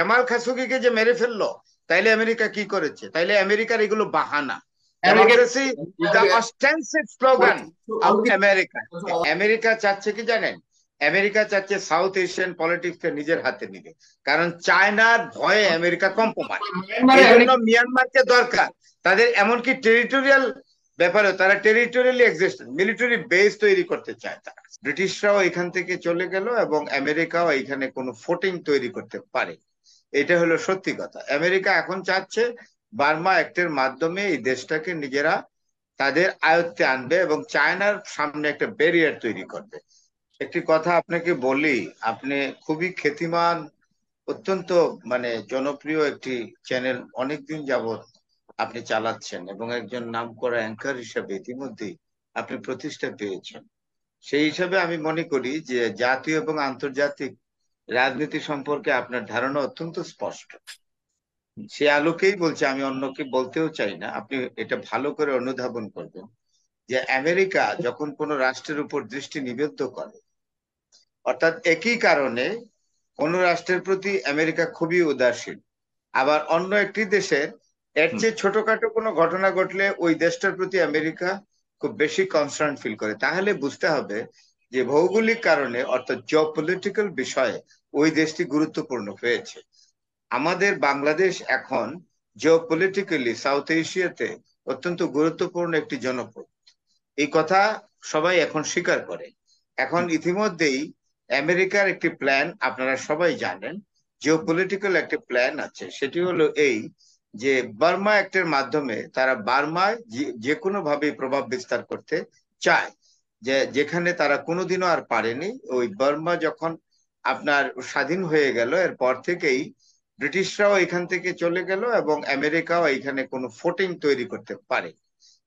জামাল খাসুকিকে যে মেরে ফেললো তাইলে আমেরিকা কি করেছে তাইলে আমেরিকার এগুলো বাহানা আমেরিকা চাচ্ছে কি জানেন আমেরিকা চাচ্ছে সাউথ এশিয়ান পলিটিক্স কে নিজের হাতে নিবে কারণ চায়নার ভয়ে আমেরিকা কম্পমান মিয়ানমারকে দরকার তাদের এমনকি টেরিটোরিয়াল ব্যাপারে তারা টেরিটোরিয়ালি এক্সিস্ট মিলিটারি বেস তৈরি করতে চায় তারা ব্রিটিশরাও এখান থেকে চলে গেল এবং আমেরিকাও এখানে কোনো ফোটিং তৈরি করতে পারে এটা হলো সত্যি কথা আমেরিকা এখন চাচ্ছে বার্মা অ্যাক্টের মাধ্যমে এই দেশটাকে নিজেরা তাদের আয়ত্তে আনবে এবং চায়নার সামনে একটা ব্যারিয়ার তৈরি করবে একটি কথা আপনাকে বলি আপনি খুবই খ্যাতিমান অত্যন্ত মানে জনপ্রিয় একটি চ্যানেল অনেকদিন যাবৎ আপনি চালাচ্ছেন এবং একজন নাম করা অ্যাঙ্কার হিসাবে ইতিমধ্যেই আপনি প্রতিষ্ঠা পেয়েছেন সেই হিসাবে আমি মনে করি যে জাতীয় এবং আন্তর্জাতিক রাজনীতি সম্পর্কে আপনার ধারণা অত্যন্ত স্পষ্ট সে আলোকেই বলছে আমি অন্যকে বলতেও চাই না আপনি এটা ভালো করে অনুধাবন করবেন যে আমেরিকা যখন কোন রাষ্ট্রের উপর দৃষ্টি নিবদ্ধ করে অর্থাৎ একই কারণে কোন রাষ্ট্রের প্রতি আমেরিকা খুবই উদাসীন আবার অন্য একটি দেশের এর চেয়ে ছোটখাটো কোনো ঘটনা ঘটলে ওই দেশটার প্রতি আমেরিকা খুব বেশি কনসার্ন ফিল করে তাহলে বুঝতে হবে যে ভৌগোলিক কারণে অর্থাৎ জিওপলিটিক্যাল বিষয়ে ওই দেশটি গুরুত্বপূর্ণ হয়েছে আমাদের বাংলাদেশ এখন জিওপলিটিক্যালি সাউথ এশিয়াতে অত্যন্ত গুরুত্বপূর্ণ একটি জনপদ এই কথা সবাই এখন স্বীকার করে এখন ইতিমধ্যেই আমেরিকার একটি প্ল্যান আপনারা সবাই জানেন জিওপলিটিক্যাল একটি প্ল্যান আছে সেটি হলো এই যে বার্মা অ্যাক্টের মাধ্যমে তারা বার্মায় যে কোনো ভাবে প্রভাব বিস্তার করতে চায় যে যেখানে তারা কোনোদিনও আর পারেনি ওই বার্মা যখন আপনার স্বাধীন হয়ে গেল এরপর থেকেই ব্রিটিশরাও এখান থেকে চলে গেল এবং আমেরিকাও এখানে কোনো ফোটিং তৈরি করতে পারে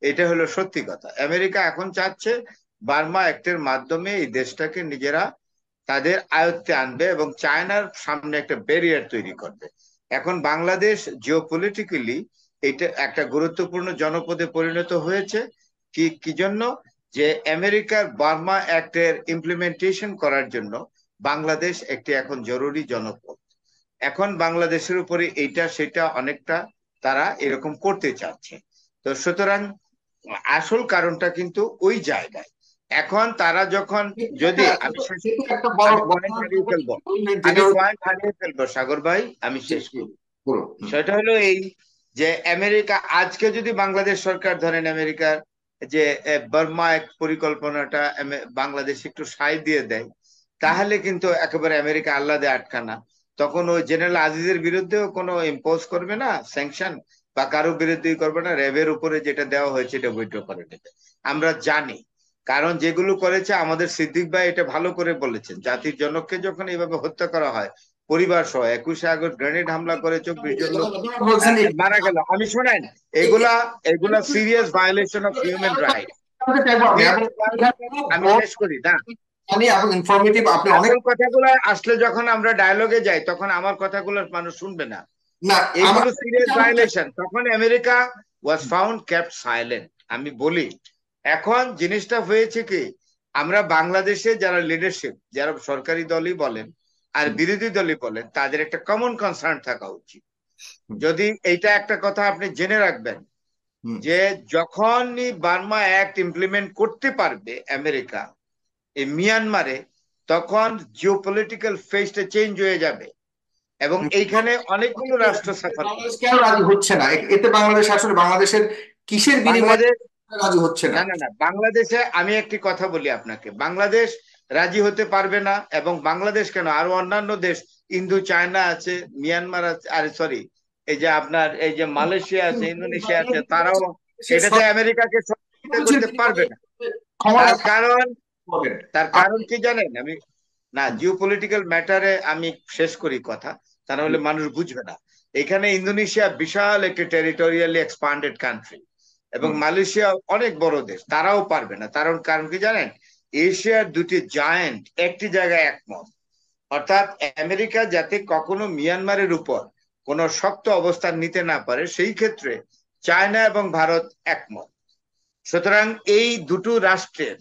এটা হলো সত্যি কথা আমেরিকা এখন চাচ্ছে বার্মা অ্যাক্টের মাধ্যমে এই দেশটাকে নিজেরা তাদের আয়ত্তে আনবে এবং চায়নার সামনে একটা ব্যারিয়ার তৈরি করবে এখন বাংলাদেশ জিওপলিটিক্যালি এটা একটা গুরুত্বপূর্ণ জনপদে পরিণত হয়েছে কি কি জন্য যে আমেরিকার বার্মা অ্যাক্টের ইমপ্লিমেন্টেশন করার জন্য বাংলাদেশ একটি এখন জরুরি জনপদ এখন বাংলাদেশের উপরে এইটা সেটা অনেকটা তারা এরকম করতে চাচ্ছে তো সুতরাং আসল কারণটা কিন্তু ওই জায়গায় এখন তারা যখন যদি আমি হারিয়ে ফেলবো সাগর ভাই আমি শেষ করি সেটা হলো এই যে আমেরিকা আজকে যদি বাংলাদেশ সরকার ধরেন আমেরিকার যে বর্মা এক পরিকল্পনাটা বাংলাদেশ একটু সায় দিয়ে দেয় তাহলে কিন্তু একেবারে আমেরিকা আল্লাদে আটকানা তখন ওই জেনারেল আজিজের বিরুদ্ধেও কোনো ইম্পোজ করবে না স্যাংশন বা কারো বিরুদ্ধেই করবে না র্যাবের উপরে যেটা দেওয়া হয়েছে এটা বৈঠক করে নেবে আমরা জানি কারণ যেগুলো করেছে আমাদের সিদ্দিক ভাই এটা ভালো করে বলেছেন জাতির জনককে যখন এইভাবে হত্যা করা হয় পরিবার সহ একুশে আগস্ট গ্রেনেড হামলা করে চব্বিশ জন মারা গেল আমি শোনেন এগুলা এগুলা serious violation of human right আমি শেষ করি না আসলে যখন আমরা ডায়ালগে যাই তখন আমার কথাগুলো মানুষ শুনবে না না এগুলো সিরিয়াস ভায়োলেশন তখন America was found kept silent আমি বলি এখন জিনিসটা হয়েছে কি আমরা বাংলাদেশে যারা লিডারশিপ যারা সরকারি দলই বলেন আর বিরোধী দলই বলেন তাদের একটা কমন কনসার্ন থাকা উচিত যদি এইটা একটা কথা আপনি জেনে রাখবেন যে যখনই বার্মা অ্যাক্ট ইমপ্লিমেন্ট করতে পারবে আমেরিকা এই মিয়ানমারে তখন জিওপলিটিক্যাল ফেসটা চেঞ্জ হয়ে যাবে এবং এইখানে অনেকগুলো রাষ্ট্র সাফার রাজি হচ্ছে না এতে বাংলাদেশ আসলে বাংলাদেশের কিসের বিনিময়ে রাজি হচ্ছে না না না বাংলাদেশে আমি একটি কথা বলি আপনাকে বাংলাদেশ রাজি হতে পারবে না এবং বাংলাদেশ কেন আরো অন্যান্য দেশ ইন্দু চায়না আছে মিয়ানমার আছে আরে সরি এই যে আপনার এই যে মালয়েশিয়া আছে ইন্দোনেশিয়া আছে তারাও সেটাতে আমেরিকাকে করতে পারবে না তার কারণ তার কারণ কি জানেন আমি না জিওপলিটিক্যাল ম্যাটারে আমি শেষ করি কথা তা নাহলে মানুষ বুঝবে না এখানে ইন্দোনেশিয়া বিশাল একটি টেরিটোরিয়ালি এক্সপান্ডেড কান্ট্রি এবং মালয়েশিয়া অনেক বড় দেশ তারাও পারবে না তার কারণ কি জানেন এশিয়ার দুটি জায়েন্ট একটি জায়গায় একমত অর্থাৎ আমেরিকা যাতে কখনো মিয়ানমারের উপর কোনো শক্ত অবস্থান নিতে না পারে সেই ক্ষেত্রে চায়না এবং ভারত একমত সুতরাং এই দুটো রাষ্ট্রের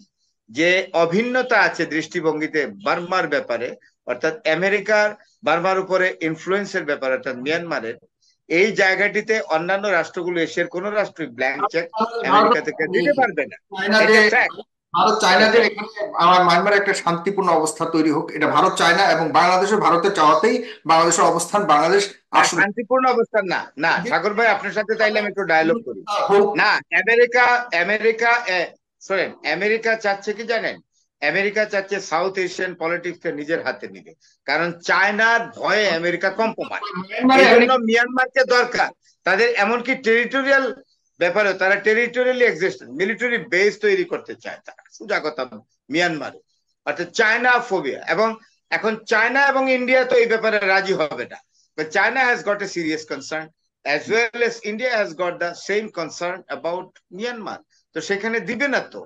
যে অভিন্নতা আছে দৃষ্টিভঙ্গিতে বার্মার ব্যাপারে অর্থাৎ আমেরিকার বার্মার উপরে ইনফ্লুয়েন্সের ব্যাপারে অর্থাৎ মিয়ানমারের এই জায়গাটিতে অন্যান্য রাষ্ট্রগুলো এশিয়ার কোন রাষ্ট্রই ব্ল্যাঙ্ক চেক আমেরিকা থেকে দিতে পারবে না ভারত চায়নাদের এখানে আমার মায়ানমার একটা শান্তিপূর্ণ অবস্থা তৈরি হোক এটা ভারত চায়না এবং বাংলাদেশে ভারতের চাওয়াতেই বাংলাদেশের অবস্থান বাংলাদেশ শান্তিপূর্ণ অবস্থান না না সাগর ভাই আপনার সাথে তাইলে আমি একটু ডায়ালগ করি না আমেরিকা আমেরিকা শোনেন আমেরিকা চাচ্ছে কি জানেন আমেরিকা চাচ্ছে সাউথ এশিয়ান পলিটিক্সকে নিজের হাতে নিতে কারণ চায়নার ভয়ে আমেরিকা কম্পমান মিয়ানমারকে দরকার তাদের এমনকি টেরিটোরিয়াল ব্যাপারে তারা টেরিটোরিয়ালি এক্সিস্টেন্ট মিলিটারি বেস তৈরি করতে চায় তারা সোজা কথা মিয়ানমারে অর্থাৎ চায়না ফোবিয়া এবং এখন চায়না এবং ইন্ডিয়া তো এই ব্যাপারে রাজি হবে না China has got a serious concern as well as India has got the same concern about Myanmar তো সেখানে দিবে না তো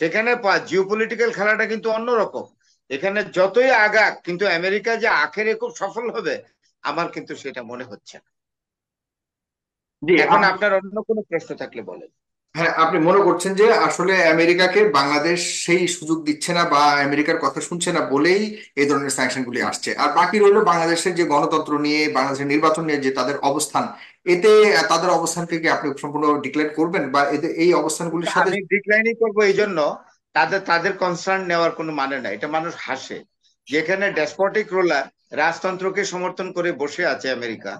সেখানে জিওপলিটিক্যাল খেলাটা কিন্তু অন্যরকম এখানে যতই আগাক কিন্তু আমেরিকা যে আখেরে খুব সফল হবে আমার কিন্তু সেটা মনে হচ্ছে না এখন আপনার অন্য কোনো প্রশ্ন থাকলে বলেন হ্যাঁ আপনি মনে করছেন যে আসলে আমেরিকাকে বাংলাদেশ সেই সুযোগ দিচ্ছে না বা আমেরিকার কথা শুনছে না বলেই এই ধরনের স্যাংশন গুলি আসছে আর বাকি রইল বাংলাদেশের যে গণতন্ত্র নিয়ে বাংলাদেশের নির্বাচন নিয়ে যে তাদের অবস্থান এতে তাদের অবস্থানকে কি আপনি সম্পূর্ণ ডিক্লেয়ার করবেন বা এতে এই অবস্থানগুলির সাথে ডিক্লাইনই করবো এই জন্য তাদের তাদের কনসার্ন নেওয়ার কোনো মানে না এটা মানুষ হাসে যেখানে ডেসপটিক রোলার রাজতন্ত্রকে সমর্থন করে বসে আছে আমেরিকা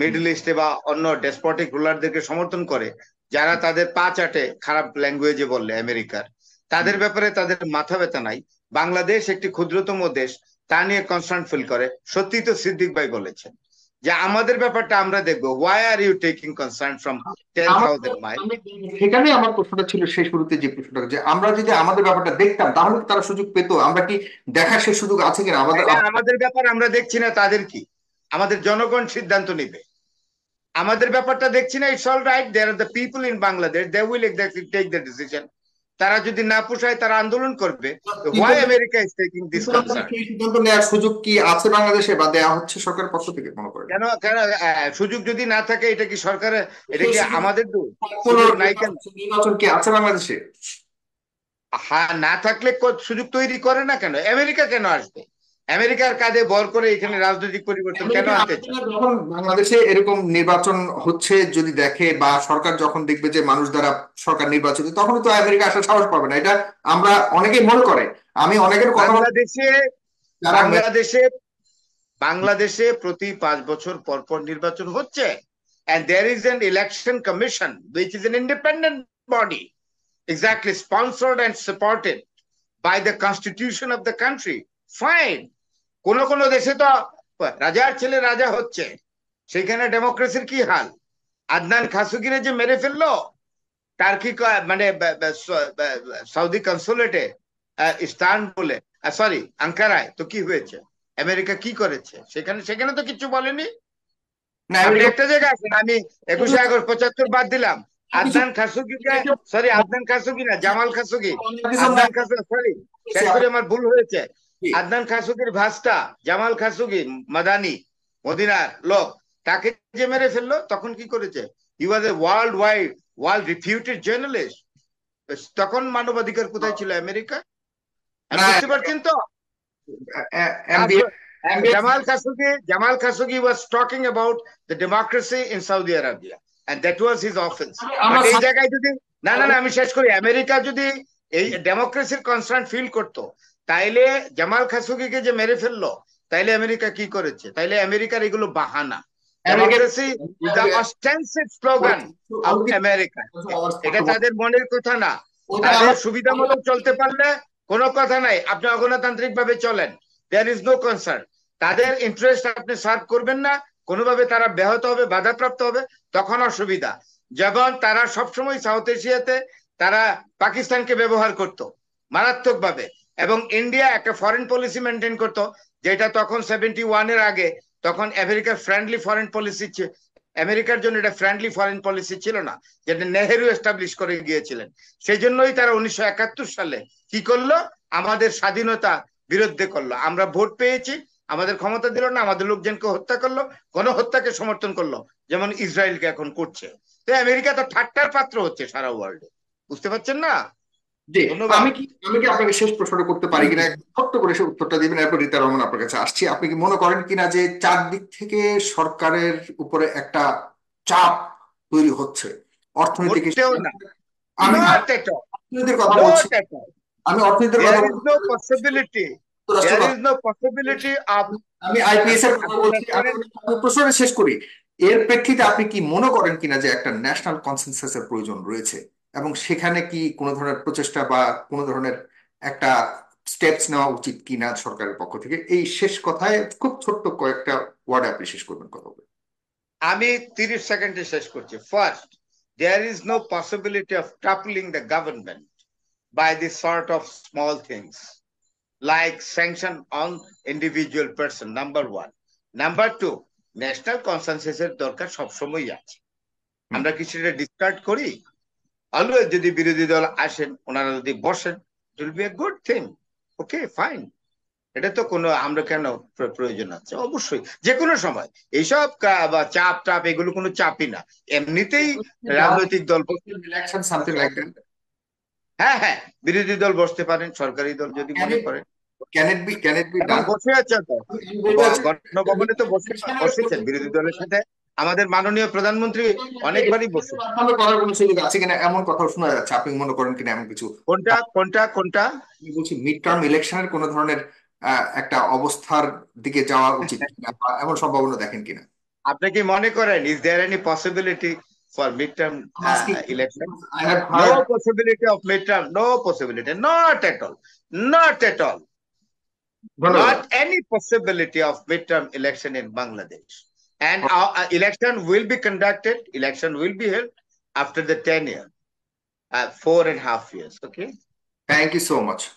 মিডল ইস্টে বা অন্য ডেসপটিক রুলারদেরকে সমর্থন করে যারা তাদের পা চাটে খারাপ ল্যাঙ্গুয়েজে বললে আমেরিকার তাদের ব্যাপারে তাদের মাথা ব্যথা নাই বাংলাদেশ একটি ক্ষুদ্রতম দেশ তা নিয়ে কনসার্ন ফিল করে সত্যি তো সিদ্দিক ভাই বলেছেন যে আমাদের ব্যাপারটা আমরা দেখবো why are you taking concern from ten thousand mile সেখানে আমার প্রশ্নটা ছিল সেই শুরুতে যে প্রশ্নটা যে আমরা যদি আমাদের ব্যাপারটা দেখতাম তাহলে তারা সুযোগ পেতো আমরা কি দেখার সেই সুযোগ আছে কিনা আমাদের আমাদের ব্যাপার আমরা দেখছি না তাদের কি আমাদের জনগণ সিদ্ধান্ত নিবে আমাদের ব্যাপারটা দেখছি না it's all right they are the people in Bangladesh they will exactly take the decision তারা যদি না পোষায় তারা আন্দোলন করবে why America is taking this সিদ্ধান্ত নেওয়ার সুযোগ কি আছে বাংলাদেশে বা দেয়া হচ্ছে সরকার পক্ষ থেকে মনে করে কেন কেন সুযোগ যদি না থাকে এটা কি সরকার এটা কি আমাদের দোষ নাই কেন নির্বাচন কি আছে বাংলাদেশে হ্যাঁ না থাকলে সুযোগ তৈরি করে না কেন আমেরিকা কেন আসবে আমেরিকার কাজে বর করে এখানে রাজনৈতিক পরিবর্তন কেন আনতে যখন বাংলাদেশে এরকম নির্বাচন হচ্ছে যদি দেখে বা সরকার যখন দেখবে যে মানুষ দ্বারা সরকার নির্বাচিত তখন তো আমেরিকা আসার সাহস পাবে না এটা আমরা অনেকেই মনে করে আমি অনেকের কথা বাংলাদেশে বাংলাদেশে বাংলাদেশে প্রতি পাঁচ বছর পর পর নির্বাচন হচ্ছে and there is an election commission which is an independent body exactly sponsored and supported by the constitution of the country fine কোন কোন দেশে তো রাজার ছেলে রাজা হচ্ছে সেখানে ডেমোক্রেসির কি হাল আদনান খাসুগিরে যে মেরে ফেললো টার্কি মানে সৌদি কনসুলেটে বলে সরি আঙ্কারায় তো কি হয়েছে আমেরিকা কি করেছে সেখানে সেখানে তো কিছু বলেনি একটা জায়গা আছে আমি একুশে আগস্ট পঁচাত্তর বাদ দিলাম Adnan Khashoggi sorry Adnan Khashoggi না Jamal Khashoggi Adnan Khashoggi sorry আমার ভুল হয়েছে আদনান খাসুকির ভাসটা জামাল খাসুকি মাদানি মদিনার লোক তাকে যে মেরে ফেললো তখন কি করেছে he was a world wide world refuted journalist তখন মানবাধিকার কোথায় ছিল আমেরিকা বুঝতে পারছেন তো Jamal Khashoggi Jamal Khashoggi was talking about the democracy in Saudi Arabia and that was his offence এই জায়গায় যদি না না না আমি শেষ করি আমেরিকা যদি এই ডেমোক্রেসির কনস্ট্যান্ট ফিল করতো তাইলে জামাল খাসুকিকে যে মেরে ফেললো তাইলে আমেরিকা কি করেছে তাইলে আমেরিকার এগুলো বাহানা আমেরিকা এটা তাদের মনের কথা না সুবিধা অগণতান্ত্রিক ভাবে চলেন দেয়ার ইজ নো তাদের ইন্টারেস্ট আপনি সার্ভ করবেন না কোনোভাবে তারা ব্যাহত হবে বাধাপ্রাপ্ত হবে তখন অসুবিধা যেমন তারা সবসময় সাউথ এশিয়াতে তারা পাকিস্তানকে ব্যবহার করত ভাবে এবং ইন্ডিয়া একটা ফরেন পলিসি মেনটেন করতো যেটা তখন সেভেন্টি ওয়ানের আগে তখন আমেরিকার ফ্রেন্ডলি ফরেন পলিসি আমেরিকার জন্য এটা ফ্রেন্ডলি ফরেন পলিসি ছিল না যেটা নেহেরু এস্টাবলিশ করে গিয়েছিলেন সেই জন্যই তারা উনিশশো সালে কি করলো আমাদের স্বাধীনতা বিরুদ্ধে করলো আমরা ভোট পেয়েছি আমাদের ক্ষমতা দিল না আমাদের লোকজনকে হত্যা করলো গণহত্যাকে সমর্থন করলো যেমন ইসরায়েলকে এখন করছে তো আমেরিকা তো ঠাট্টার পাত্র হচ্ছে সারা ওয়ার্ল্ডে বুঝতে পারছেন না জি আমি কি আমি কি আপনাকে শেষ প্রশ্ন করতে পারি কিনা ছোট্ট করে সে উত্তরটা দিবেন এরপর রীতা রমন আপনার কাছে আসছি আপনি কি মনে করেন কিনা যে চারদিক থেকে সরকারের উপরে একটা চাপ তৈরি হচ্ছে অর্থনৈতিক আমি অর্থনীতির কথা বলছি আমি অর্থনীতির কথা পসিবিলিটি আমি আইপিএস এর কথা বলছি প্রশ্নটা শেষ করি এর প্রেক্ষিতে আপনি কি মনে করেন কিনা যে একটা ন্যাশনাল এর প্রয়োজন রয়েছে এবং সেখানে কি কোনো ধরনের প্রচেষ্টা বা কোনো ধরনের একটা স্টেপস নেওয়া উচিত কিনা সরকারের পক্ষ থেকে এই শেষ কথায় খুব ছোট্ট কয়েকটা ওয়ার্ড আপনি শেষ করবেন কথা বলবেন আমি তিরিশ সেকেন্ডে শেষ করছি first there is no possibility of toppling the government by the sort of small things like sanction on individual person number one number two national কনসেন্সাসের দরকার সবসময়ই আছে আমরা কিছু ডিসকার্ড করি আলু যদি বিরোধী দল আসেন ওনারা যদি বসেন it will be a good thing okay fine এটা তো কোনো আমরা কেন প্রয়োজন আছে অবশ্যই যে কোনো সময় এইসব চাপ টাপ এগুলো কোনো চাপই না এমনিতেই রাজনৈতিক দল হ্যাঁ হ্যাঁ বিরোধী দল বসতে পারেন সরকারি দল যদি মনে করেন বসে আছে তো গণভবনে তো বসে বসেছেন বিরোধী দলের সাথে আমাদের মাননীয় প্রধানমন্ত্রী অনেকবারই বসে করার কোনো সুযোগ আছে কিনা এমন কথা শোনা যাচ্ছে আপনি মনে করেন কিনা এমন কিছু কোনটা কোনটা কোনটা আমি বলছি মিড টার্ম ইলেকশনের কোন ধরনের একটা অবস্থার দিকে যাওয়া উচিত এমন সম্ভাবনা দেখেন কিনা আপনি কি মনে করেন is there any possibility for mid term election no possibility of mid term no possibility not Not all not Not all not any possibility of mid term election election Bangladesh And okay. our election will be conducted, election will be held after the tenure, uh, four and a half years. Okay. Thank you so much.